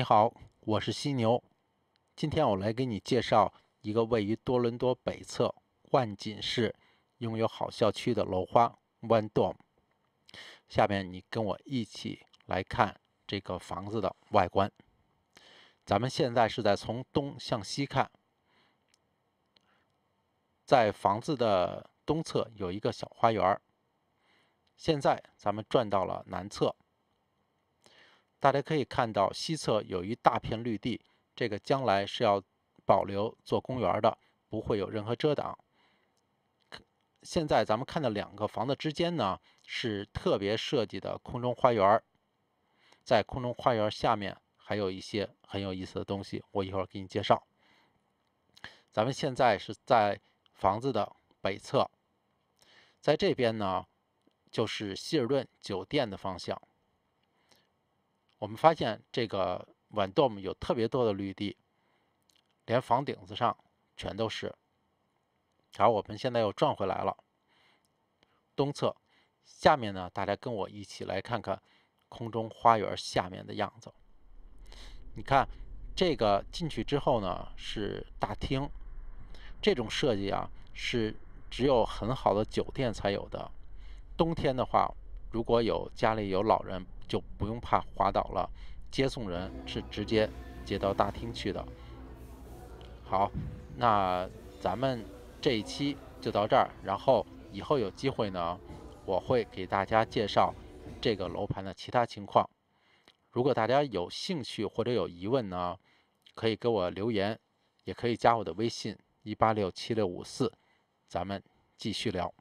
你好，我是犀牛。今天我来给你介绍一个位于多伦多北侧万锦市、拥有好校区的楼花 One Dome。下面你跟我一起来看这个房子的外观。咱们现在是在从东向西看，在房子的东侧有一个小花园。现在咱们转到了南侧。大家可以看到，西侧有一大片绿地，这个将来是要保留做公园的，不会有任何遮挡。现在咱们看到两个房子之间呢，是特别设计的空中花园，在空中花园下面还有一些很有意思的东西，我一会儿给你介绍。咱们现在是在房子的北侧，在这边呢，就是希尔顿酒店的方向。我们发现这个 One Dome 有特别多的绿地，连房顶子上全都是。好，我们现在又转回来了东侧。下面呢，大家跟我一起来看看空中花园下面的样子。你看，这个进去之后呢，是大厅。这种设计啊，是只有很好的酒店才有的。冬天的话，如果有家里有老人，就不用怕滑倒了。接送人是直接接到大厅去的。好，那咱们这一期就到这儿。然后以后有机会呢，我会给大家介绍这个楼盘的其他情况。如果大家有兴趣或者有疑问呢，可以给我留言，也可以加我的微信一八六七六五四。咱们继续聊。